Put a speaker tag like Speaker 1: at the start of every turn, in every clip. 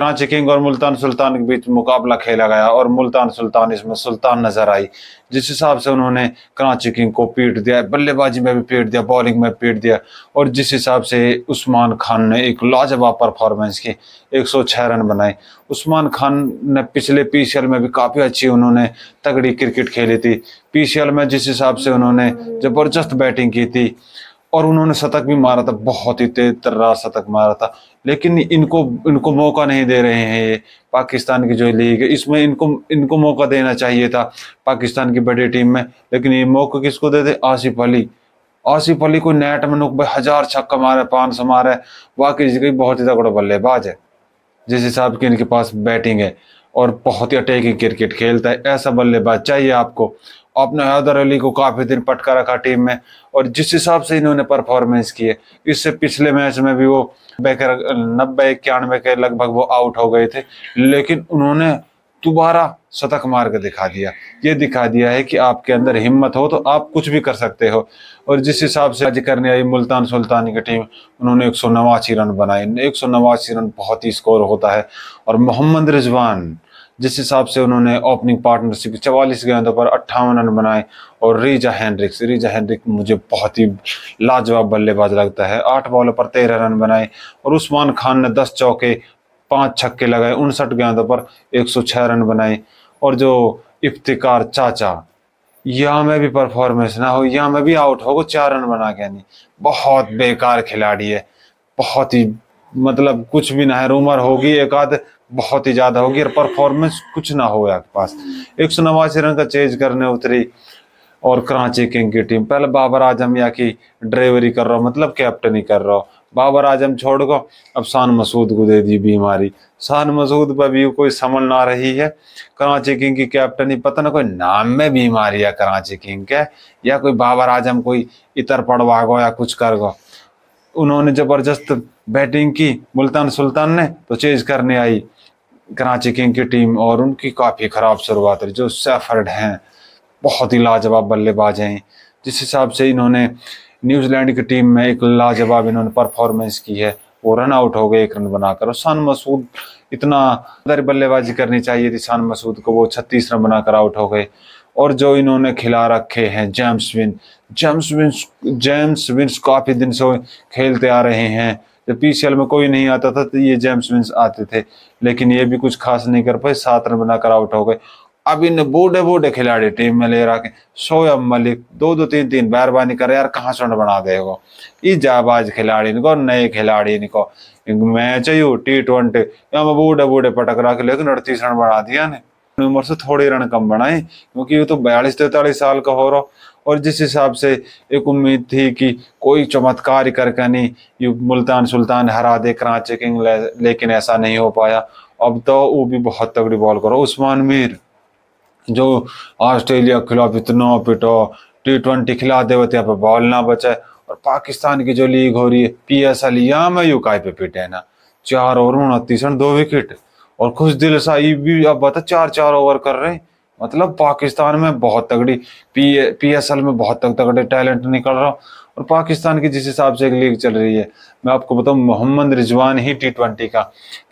Speaker 1: Karachi king और मुल्तान सुल्तान के बीच मुकाबला खेला गया और मुल्तान सुल्तान इसमें सुल्तान नजर आई जिस हिसाब से उन्होंने कराची किंग को पीट दिया बल्लेबाजी में भी पीट दिया बॉलिंग में पीट दिया और जिस हिसाब से उस्मान खान ने एक लाजवाब परफॉर्मेंस की एक सौ छह रन बनाए उस्मान खान ने पिछले पी में भी काफ़ी अच्छी उन्होंने तगड़ी क्रिकेट खेली थी पी में जिस हिसाब से उन्होंने ज़बरदस्त बैटिंग की थी और उन्होंने शतक भी मारा था बहुत ही तेज तर्रा शतक मारा था लेकिन इनको इनको मौका नहीं दे रहे हैं ये पाकिस्तान की जो लीग है इसमें इनको इनको मौका देना चाहिए था पाकिस्तान की बड़ी टीम में लेकिन ये मौका किसको दे दे आसिफ अली आसिफ अली को नेट में नुक हजार छक्का मारे पान सौ मारे वाकई जी बहुत ही तगड़ा बल्लेबाज है जिस हिसाब की इनके पास बैटिंग है और बहुत ही अटैकिंग क्रिकेट खेलता है ऐसा बल्लेबाज चाहिए आपको आपने हैदर अली को काफ़ी दिन पटका रखा टीम में और जिस हिसाब से इन्होंने परफॉर्मेंस किए इससे पिछले मैच में भी वो बेकर नब्बे इक्यानवे के लगभग वो आउट हो गए थे लेकिन उन्होंने दोबारा शतक मार के दिखा दिया ये दिखा दिया है कि आपके अंदर हिम्मत हो तो आप कुछ भी कर सकते हो और जिस हिसाब से आज करने आई मुल्तान सुल्तानी की टीम उन्होंने एक सौ नवासी रन बनाए एक सौ नवासी रन बहुत ही स्कोर होता है और मोहम्मद रिजवान जिस हिसाब से उन्होंने ओपनिंग पार्टनरशिप चवालीस गेंदों पर अट्ठावन रन बनाए और रीजा हैंड्रिक्स रीजा हैंड्रिक मुझे बहुत ही लाजवाब बल्लेबाज लगता है आठ बॉलों पर तेरह रन बनाए और उस्मान खान ने दस चौके पांच छक्के लगाए उनसठ गेंदों पर एक सौ रन बनाए और जो इफ्तिकार चाचा यहाँ में भी परफॉर्मेंस ना हो यहाँ में भी आउट हो वो चार रन बना के नहीं बहुत बेकार खिलाड़ी है बहुत ही मतलब कुछ भी ना है रूमर होगी एक आध बहुत ही ज्यादा होगी और परफॉर्मेंस कुछ ना हो आपके पास एक सौ नवासी रन का चेज करने उतरी और कराची किंग की टीम पहले बाबर आजम या की ड्राइवरी कर रहा मतलब मतलब कैप्टनी कर रहा बाबर आजम छोड़ गो अब शान मसूद को दे दी बीमारी शान मसूद पर भी कोई समझ ना रही है कराची किंग की कैप्टनी पता ना कोई नाम में बीमारी है कराची किंग के या कोई बाबर आजम कोई इतर पड़वा गो या कुछ कर गो उन्होंने जबरदस्त बैटिंग की मुल्तान सुल्तान ने तो चेज करने आई कराची किंग की टीम और उनकी काफ़ी ख़राब शुरुआत रही जो सेफर्ड हैं बहुत ही लाजवाब बल्लेबाज हैं जिस हिसाब से इन्होंने न्यूजीलैंड की टीम में एक लाजवाब इन्होंने परफॉर्मेंस की है वो रन आउट हो गए एक रन बनाकर और शान मसूद इतना बल्लेबाजी करनी चाहिए थी शान मसूद को वो छत्तीस रन बनाकर आउट हो गए और जो इन्होंने खिला रखे हैं James Vince James Vince James Vince काफ़ी दिन से खेलते आ रहे हैं जब पी में कोई नहीं आता था तो ये जेम्स विंस आते थे लेकिन ये भी कुछ खास नहीं कर पाए सात रन बनाकर आउट हो गए अब इन बूढ़े बूढ़े खिलाड़ी टीम में ले रखे सोएब मलिक दो दो तीन तीन बैरबानी कर यार कहाँ से रन बना दे वो ये जाबाज खिलाड़ी इनको नए खिलाड़ी इनको मैच ही टी ट्वेंटी बूढ़े बूढ़े पटक रहा लेकिन अड़तीस रन बना दिया ने अपनी उम्र से थोड़े रन कम बनाए क्योंकि वो तो बयालीस तैतालीस साल का हो रहा और जिस हिसाब से एक उम्मीद थी कि कोई चमत्कार करके नहीं ये मुल्तान सुल्तान हरा दे कराची किंग ले, लेकिन ऐसा नहीं हो पाया अब तो वो भी बहुत तगड़ी बॉल करो उस्मान मीर जो ऑस्ट्रेलिया के खिलाफ इतना पिटो टी ट्वेंटी खिला दे यहाँ पर बॉल ना बचाए और पाकिस्तान की जो लीग हो रही है पी एस एल या में यू का पिटे ना चार ओवर उनतीस रन दो विकेट और खुश दिल शाही भी आप बता चार चार ओवर कर रहे हैं मतलब पाकिस्तान में बहुत तगड़ी पी पी एस एल में बहुत तक तगड़े टैलेंट निकल रहा और पाकिस्तान की जिस हिसाब से एक लीग चल रही है मैं आपको बताऊं मोहम्मद रिजवान ही टी ट्वेंटी का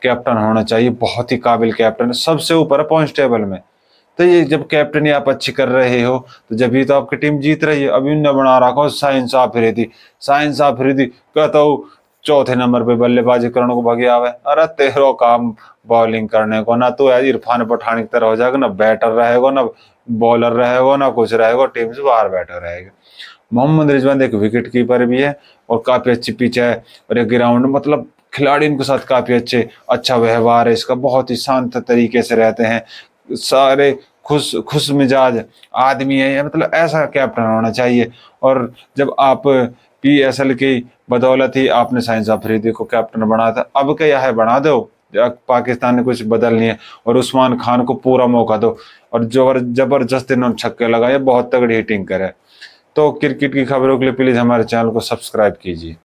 Speaker 1: कैप्टन होना चाहिए बहुत ही काबिल कैप्टन सबसे ऊपर है पॉइंट टेबल में तो ये जब कैप्टन ही आप अच्छी कर रहे हो तो जब ये तो आपकी टीम जीत रही है अभी उन्हें बना रखा हो साइंस ऑफ फिर साइंस ऑफ फिर कहता हूँ चौथे नंबर पे बल्लेबाजी करने को भगे आवे अरे तेरो काम बॉलिंग करने को ना तू इरफान पठान की तरह हो जाएगा ना बैटर रहेगा ना बॉलर रहेगा ना कुछ रहेगा टीम से बाहर बैठा रहेगा मोहम्मद रिजवान एक विकेट कीपर भी है और काफी अच्छी पिच है और एक ग्राउंड मतलब खिलाड़ी उनके साथ काफी अच्छे अच्छा व्यवहार है इसका बहुत ही शांत तरीके से रहते हैं सारे खुश खुश मिजाज आदमी है मतलब ऐसा कैप्टन होना चाहिए और जब आप पीएसएल की बदौलत ही आपने साइंस अफरीदी को कैप्टन बनाया था अब क्या है बना दो पाकिस्तान ने कुछ बदल नहीं है और उस्मान खान को पूरा मौका दो और जबर जबरदस्त इन्होंने छक्के लगाए बहुत तगड़ी हिटिंग करे तो क्रिकेट की खबरों के लिए प्लीज़ हमारे चैनल को सब्सक्राइब कीजिए